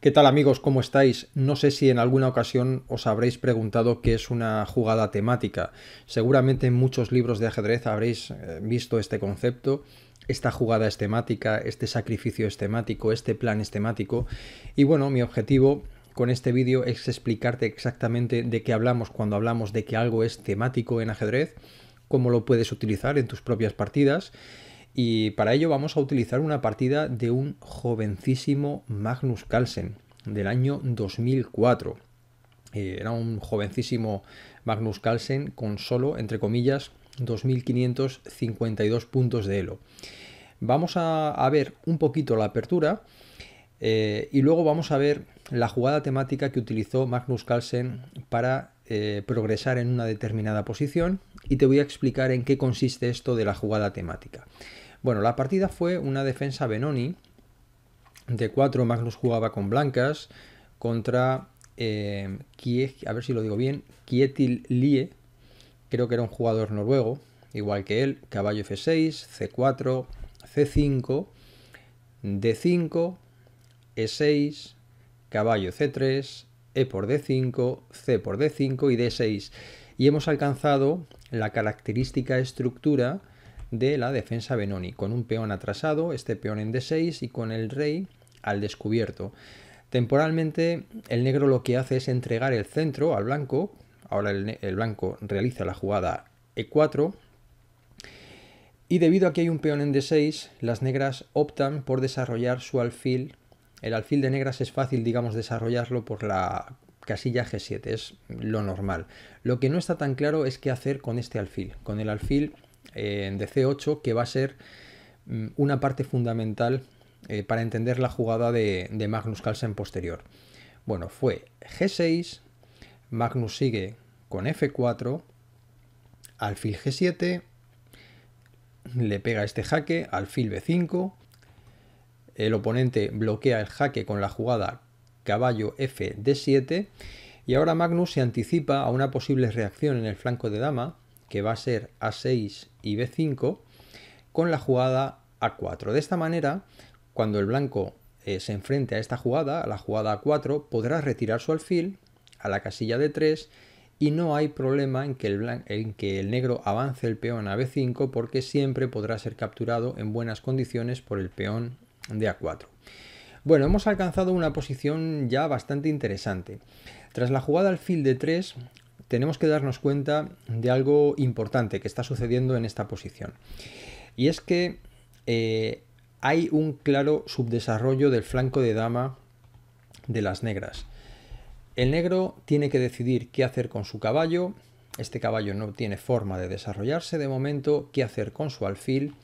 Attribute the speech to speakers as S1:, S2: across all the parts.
S1: ¿Qué tal amigos? ¿Cómo estáis? No sé si en alguna ocasión os habréis preguntado qué es una jugada temática. Seguramente en muchos libros de ajedrez habréis eh, visto este concepto. Esta jugada es temática, este sacrificio es temático, este plan es temático. Y bueno, mi objetivo con este vídeo es explicarte exactamente de qué hablamos cuando hablamos de que algo es temático en ajedrez, cómo lo puedes utilizar en tus propias partidas y para ello vamos a utilizar una partida de un jovencísimo Magnus Carlsen del año 2004. Eh, era un jovencísimo Magnus Carlsen con solo, entre comillas, 2.552 puntos de Elo. Vamos a, ver un poquito la apertura eh, y luego vamos a ver la jugada temática que utilizó Magnus Carlsen para eh, progresar en una determinada posición y te voy a explicar en qué consiste esto de la jugada temática. Bueno, la partida fue una defensa Benoni. De 4 Magnus jugaba con blancas contra, eh, a ver si lo digo bien, Kietil Lie, creo que era un jugador noruego, igual que él, caballo F6, C4, C5, D5, E6, caballo C3, e por D5, C por D5 y D6. Y hemos alcanzado la característica estructura de la defensa Benoni, con un peón atrasado, este peón en D6 y con el rey al descubierto. Temporalmente el negro lo que hace es entregar el centro al blanco, ahora el, blanco realiza la jugada E4, y debido a que hay un peón en D6, las negras optan por desarrollar su alfil el alfil de negras es fácil, digamos, desarrollarlo por la casilla G7, es lo normal. Lo que no está tan claro es qué hacer con este alfil, con el alfil eh, de C8 que va a ser mm, una parte fundamental eh, para entender la jugada de, de, Magnus Carlsen posterior. Bueno, fue G6, Magnus sigue con F4, alfil G7, le pega este jaque, alfil B5, el oponente bloquea el jaque con la jugada caballo f d7 y ahora Magnus se anticipa a una posible reacción en el flanco de dama, que va a ser a6 y b5, con la jugada a4. De esta manera, cuando el blanco eh, se enfrente a esta jugada, a la jugada a4, podrá retirar su alfil a la casilla de 3 y no hay problema en que, el en que el negro avance el peón a b5 porque siempre podrá ser capturado en buenas condiciones por el peón de a 4. Bueno, hemos alcanzado una posición ya bastante interesante. Tras la jugada al fil de 3, tenemos que darnos cuenta de algo importante que está sucediendo en esta posición. Y es que eh, hay un claro subdesarrollo del flanco de dama de las negras. El negro tiene que decidir qué hacer con su caballo. Este caballo no tiene forma de desarrollarse de momento, qué hacer con su alfil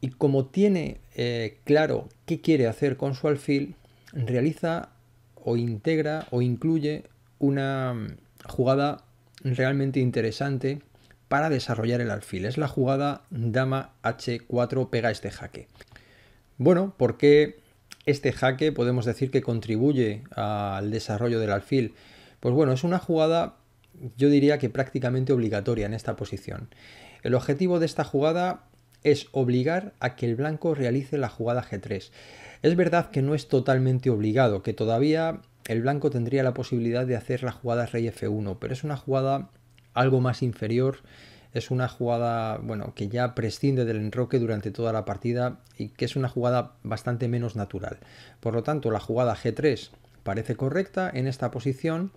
S1: y como tiene eh, claro qué quiere hacer con su alfil, realiza o integra o incluye una mm, jugada realmente interesante para desarrollar el alfil. Es la jugada dama h4 pega este jaque. Bueno, ¿por qué este jaque podemos decir que contribuye al desarrollo del alfil? Pues bueno, es una jugada yo diría que prácticamente obligatoria en esta posición. El objetivo de esta jugada es obligar a que el blanco realice la jugada G3. Es verdad que no es totalmente obligado, que todavía el blanco tendría la posibilidad de hacer la jugada rey F1, pero es una jugada algo más inferior, es una jugada, bueno, que ya prescinde del enroque durante toda la partida y que es una jugada bastante menos natural. Por lo tanto, la jugada G3 parece correcta en esta posición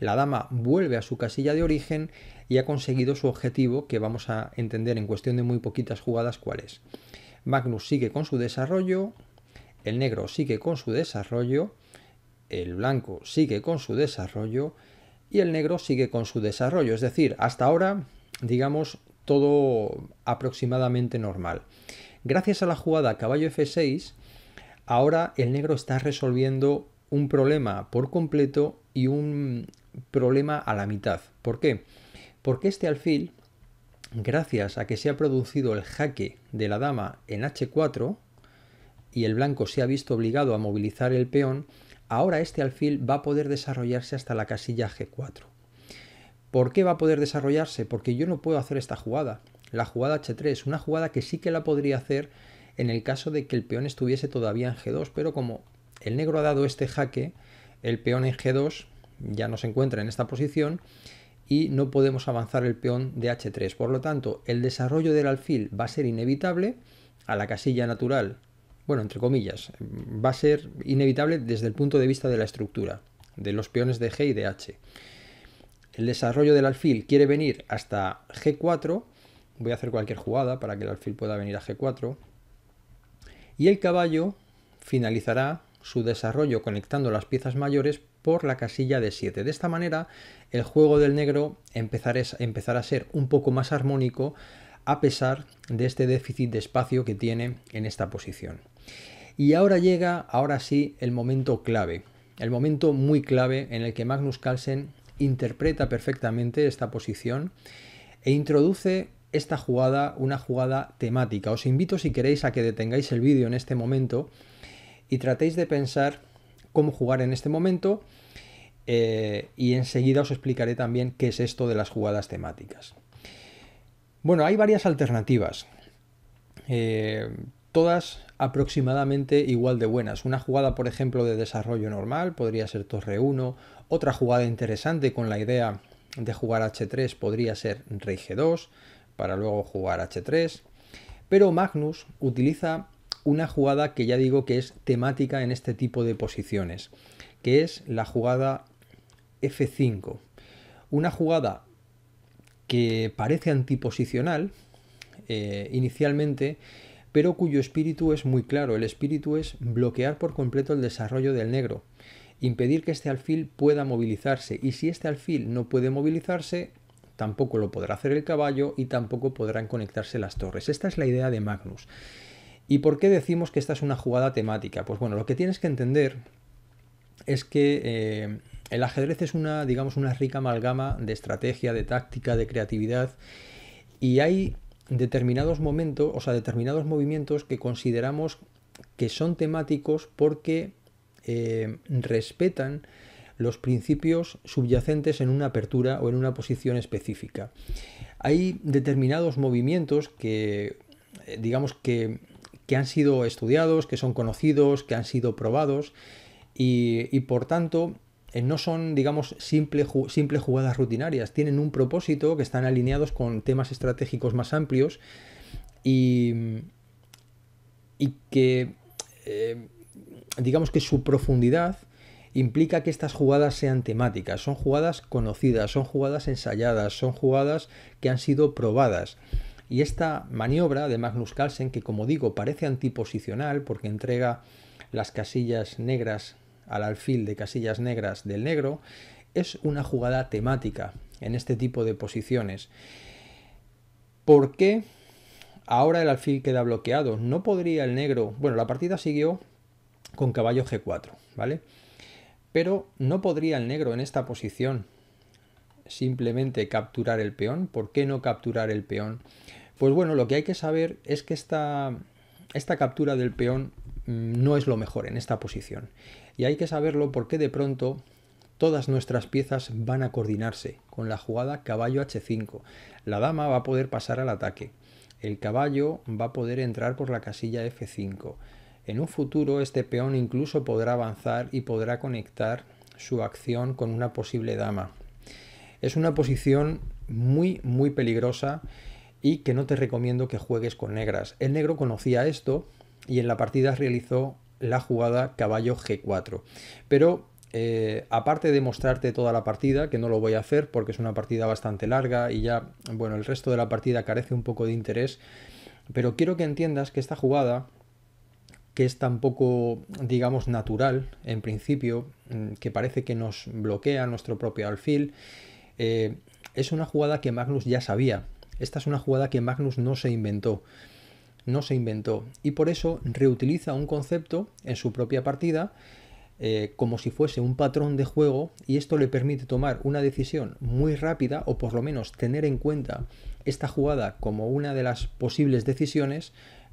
S1: la dama vuelve a su casilla de origen y ha conseguido su objetivo que vamos a entender en cuestión de muy poquitas jugadas cuál es. Magnus sigue con su desarrollo, el negro sigue con su desarrollo, el blanco sigue con su desarrollo y el negro sigue con su desarrollo. Es decir, hasta ahora, digamos, todo aproximadamente normal. Gracias a la jugada caballo F6, ahora el negro está resolviendo un problema por completo y un, problema a la mitad. ¿Por qué? Porque este alfil, gracias a que se ha producido el jaque de la dama en h4 y el blanco se ha visto obligado a movilizar el peón, ahora este alfil va a poder desarrollarse hasta la casilla g4. ¿Por qué va a poder desarrollarse? Porque yo no puedo hacer esta jugada, la jugada h3, una jugada que sí que la podría hacer en el caso de que el peón estuviese todavía en g2, pero como el negro ha dado este jaque, el peón en g2 ya no se encuentra en esta posición y no podemos avanzar el peón de h3. Por lo tanto, el desarrollo del alfil va a ser inevitable a la casilla natural. Bueno, entre comillas, va a ser inevitable desde el punto de vista de la estructura, de los peones de g y de h. El desarrollo del alfil quiere venir hasta g4. Voy a hacer cualquier jugada para que el alfil pueda venir a g4. Y el caballo finalizará su desarrollo conectando las piezas mayores por la casilla de 7. De esta manera, el juego del negro empezará a ser un poco más armónico a pesar de este déficit de espacio que tiene en esta posición. Y ahora llega, ahora sí, el momento clave, el momento muy clave en el que Magnus Carlsen interpreta perfectamente esta posición e introduce esta jugada, una jugada temática. Os invito si queréis a que detengáis el vídeo en este momento y tratéis de pensar cómo jugar en este momento eh, y enseguida os explicaré también qué es esto de las jugadas temáticas. Bueno, hay varias alternativas, eh, todas aproximadamente igual de buenas. Una jugada, por ejemplo, de desarrollo normal podría ser Torre 1, otra jugada interesante con la idea de jugar H3 podría ser Rey G2, para luego jugar H3, pero Magnus utiliza una jugada que ya digo que es temática en este tipo de posiciones, que es la jugada F5. Una jugada que parece antiposicional eh, inicialmente, pero cuyo espíritu es muy claro. El espíritu es bloquear por completo el desarrollo del negro, impedir que este alfil pueda movilizarse. Y si este alfil no puede movilizarse, tampoco lo podrá hacer el caballo y tampoco podrán conectarse las torres. Esta es la idea de Magnus. ¿Y por qué decimos que esta es una jugada temática? Pues bueno, lo que tienes que entender es que eh, el ajedrez es una, digamos, una rica amalgama de estrategia, de táctica, de creatividad y hay determinados momentos, o sea, determinados movimientos que consideramos que son temáticos porque eh, respetan los principios subyacentes en una apertura o en una posición específica. Hay determinados movimientos que, eh, digamos que que han sido estudiados, que son conocidos, que han sido probados y, por tanto eh, no son, digamos, simples jugadas rutinarias, tienen un propósito que están alineados con temas estratégicos más amplios y, y que, eh, digamos que su profundidad implica que estas jugadas sean temáticas, son jugadas conocidas, son jugadas ensayadas, son jugadas que han sido probadas. Y esta maniobra de Magnus Carlsen, que como digo parece antiposicional porque entrega las casillas negras al alfil de casillas negras del negro, es una jugada temática en este tipo de posiciones. ¿Por qué ahora el alfil queda bloqueado? No podría el negro... Bueno, la partida siguió con caballo G4, ¿vale? Pero no podría el negro en esta posición simplemente capturar el peón? ¿Por qué no capturar el peón? Pues bueno, lo que hay que saber es que esta, esta captura del peón mm, no es lo mejor en esta posición. Y hay que saberlo porque de pronto todas nuestras piezas van a coordinarse con la jugada caballo h5. La dama va a poder pasar al ataque. El caballo va a poder entrar por la casilla f5. En un futuro este peón incluso podrá avanzar y podrá conectar su acción con una posible dama. Es una posición muy, muy peligrosa y que no te recomiendo que juegues con negras. El negro conocía esto y en la partida realizó la jugada caballo G4. Pero eh, aparte de mostrarte toda la partida, que no lo voy a hacer porque es una partida bastante larga y ya, bueno, el resto de la partida carece un poco de interés, pero quiero que entiendas que esta jugada que es tan poco, digamos, natural en principio, mm, que parece que nos bloquea nuestro propio alfil, eh, es una jugada que Magnus ya sabía. Esta es una jugada que Magnus no se inventó. No se inventó. Y por eso reutiliza un concepto en su propia partida eh, como si fuese un patrón de juego y esto le permite tomar una decisión muy rápida o por lo menos tener en cuenta esta jugada como una de las posibles decisiones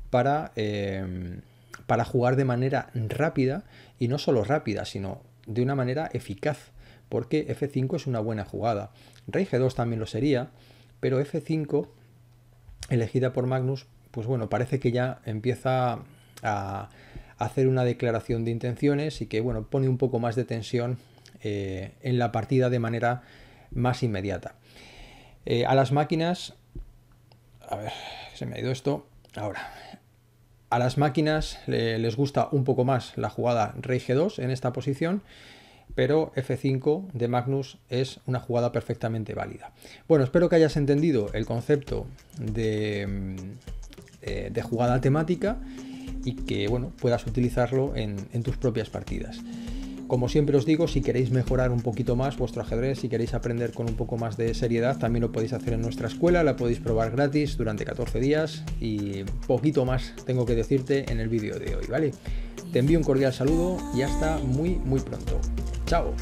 S1: para, eh, para jugar de manera rápida y no solo rápida, sino de una manera eficaz porque F5 es una buena jugada. Rey G2 también lo sería, pero F5, elegida por Magnus, pues bueno, parece que ya empieza a hacer una declaración de intenciones y que bueno, pone un poco más de tensión eh, en la partida de manera más inmediata. Eh, a las máquinas, a ver, se me ha ido esto, ahora, a las máquinas les gusta un poco más la jugada Rey G2 en esta posición pero F5 de Magnus es una jugada perfectamente válida. Bueno, espero que hayas entendido el concepto de, mm, eh, jugada temática y que bueno, puedas utilizarlo en, en tus propias partidas. Como siempre os digo, si queréis mejorar un poquito más vuestro ajedrez, si queréis aprender con un poco más de seriedad, también lo podéis hacer en nuestra escuela, la podéis probar gratis durante 14 días y poquito más tengo que decirte en el vídeo de hoy, ¿vale? Te envío un cordial saludo y hasta muy, muy pronto. ¡Chao!